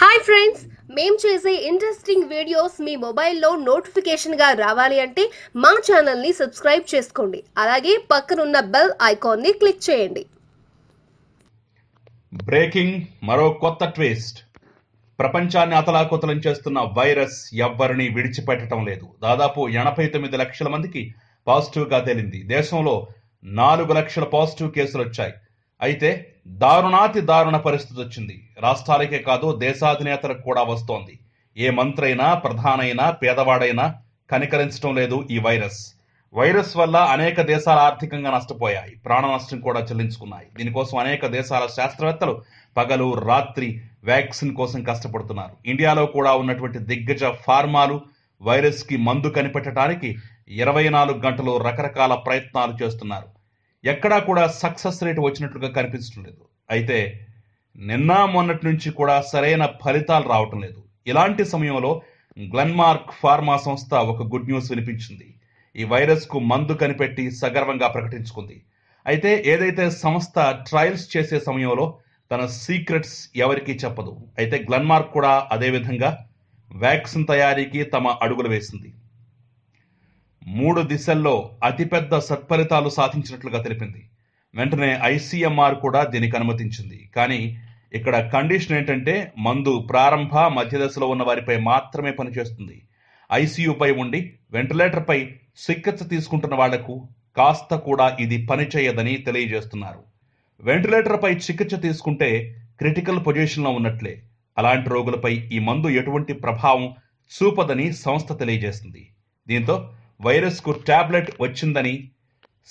hi friends మేము చేసే interesting videos మీ మొబైల్లో నోటిఫికేషన్గా రావాలి అంటే మా ఛానల్ని సబ్స్క్రైబ్ చేసుకోండి అలాగే పక్కనున్న బెల్ ఐకాన్ని క్లిక్ చేయండి బ్రేకింగ్ మరో కొత్త ట్విస్ట్ ప్రపంచాన్ని అతలాకుతలం చేస్తున్న వైరస్ ఎవ్వరిని విడిచిపెట్టడం లేదు దాదాపు ఎనభై తొమ్మిది లక్షల మందికి పాజిటివ్గా తేలింది దేశంలో నాలుగు లక్షల పాజిటివ్ కేసులు వచ్చాయి అయితే దారుణాతి దారుణ పరిస్థితి వచ్చింది రాష్ట్రాలకే కాదు దేశాధినేతలకు కూడా వస్తోంది ఏ మంత్రైనా ప్రధానైనా పేదవాడైనా కనికరించడం లేదు ఈ వైరస్ వైరస్ వల్ల అనేక దేశాలు ఆర్థికంగా నష్టపోయాయి ప్రాణ నష్టం కూడా చెల్లించుకున్నాయి దీనికోసం అనేక దేశాల శాస్త్రవేత్తలు పగలు రాత్రి వ్యాక్సిన్ కోసం కష్టపడుతున్నారు ఇండియాలో కూడా ఉన్నటువంటి దిగ్గజ ఫార్మాలు వైరస్కి మందు కనిపెట్టడానికి ఇరవై నాలుగు గంటలు రకరకాల ప్రయత్నాలు చేస్తున్నారు ఎక్కడా కూడా సక్సెస్ రేట్ వచ్చినట్లుగా కనిపించడం లేదు అయితే నిన్న మొన్నటి నుంచి కూడా సరైన ఫలితాలు రావటం లేదు ఇలాంటి సమయంలో గ్లెన్మార్క్ ఫార్మా సంస్థ ఒక గుడ్ న్యూస్ వినిపించింది ఈ వైరస్కు మందు కనిపెట్టి సగర్వంగా ప్రకటించుకుంది అయితే ఏదైతే సంస్థ ట్రయల్స్ చేసే సమయంలో తన సీక్రెట్స్ ఎవరికీ చెప్పదు అయితే గ్లెన్మార్క్ కూడా అదేవిధంగా వ్యాక్సిన్ తయారీకి తమ అడుగులు వేసింది మూడు దిశల్లో అతిపెద్ద సత్ఫలితాలు సాధించినట్లుగా తెలిపింది వెంటనే ఐసీఎంఆర్ కూడా దీనికి అనుమతించింది కానీ ఇక్కడ కండిషన్ ఏంటంటే మందు ప్రారంభ మధ్య దశలో ఉన్న వారిపై మాత్రమే పనిచేస్తుంది ఐసీయూపై ఉండి వెంటిలేటర్పై చికిత్స తీసుకుంటున్న వాళ్లకు కాస్త కూడా ఇది పనిచేయదని తెలియజేస్తున్నారు వెంటిలేటర్పై చికిత్స తీసుకుంటే క్రిటికల్ పొజిషన్లో ఉన్నట్లే అలాంటి రోగులపై ఈ మందు ఎటువంటి ప్రభావం చూపదని సంస్థ తెలియజేస్తుంది దీంతో వైరస్కు టాబ్లెట్ వచ్చిందని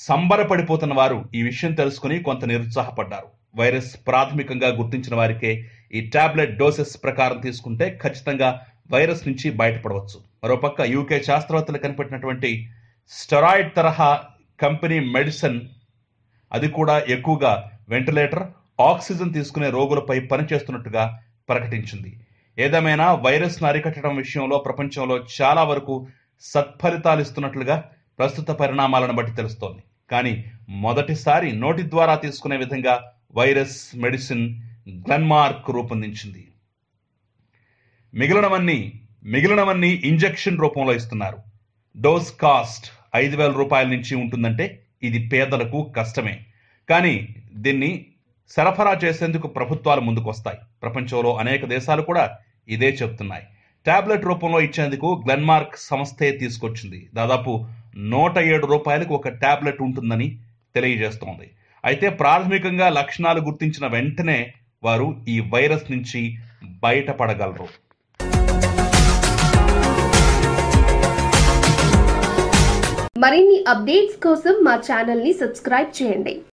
సంబరపడిపోతున్న వారు ఈ విషయం తెలుసుకుని కొంత నిరుత్సాహపడ్డారు వైరస్ ప్రాథమికంగా గుర్తించిన వారికే ఈ టాబ్లెట్ డోసెస్ ప్రకారం తీసుకుంటే ఖచ్చితంగా వైరస్ నుంచి బయటపడవచ్చు మరోపక్క యూకే శాస్త్రవేత్తలు కనిపెట్టినటువంటి స్టెరాయిడ్ తరహా కంపెనీ మెడిసిన్ అది కూడా ఎక్కువగా వెంటిలేటర్ ఆక్సిజన్ తీసుకునే రోగులపై పనిచేస్తున్నట్టుగా ప్రకటించింది ఏదేమైనా వైరస్ను అరికట్టడం విషయంలో ప్రపంచంలో చాలా వరకు సత్ఫలితాలు ఇస్తున్నట్లుగా ప్రస్తుత పరిణామాలను బట్టి తెలుస్తోంది కానీ మొదటిసారి నోటి ద్వారా తీసుకునే విధంగా వైరస్ మెడిసిన్ గ్లెన్మార్క్ రూపొందించింది మిగిలినవన్నీ మిగిలినవన్నీ ఇంజెక్షన్ రూపంలో ఇస్తున్నారు డోస్ కాస్ట్ ఐదు వేల రూపాయల నుంచి ఉంటుందంటే ఇది పేదలకు కష్టమే కానీ దీన్ని సరఫరా చేసేందుకు ప్రభుత్వాలు వస్తాయి ప్రపంచంలో అనేక దేశాలు కూడా ఇదే చెప్తున్నాయి ట్యాబ్లెట్ రూపంలో ఇచ్చేందుకు గ్లెన్మార్క్ సంస్థే తీసుకొచ్చింది దాదాపు నూట ఏడు రూపాయలకు ఒక ట్యాబ్లెట్ ఉంటుందని తెలియజేస్తోంది అయితే ప్రాథమికంగా లక్షణాలు గుర్తించిన వెంటనే వారు ఈ వైరస్ నుంచి బయటపడగలరు మరిన్ని అప్డేట్స్ కోసం మా ఛానల్ని సబ్స్క్రైబ్ చేయండి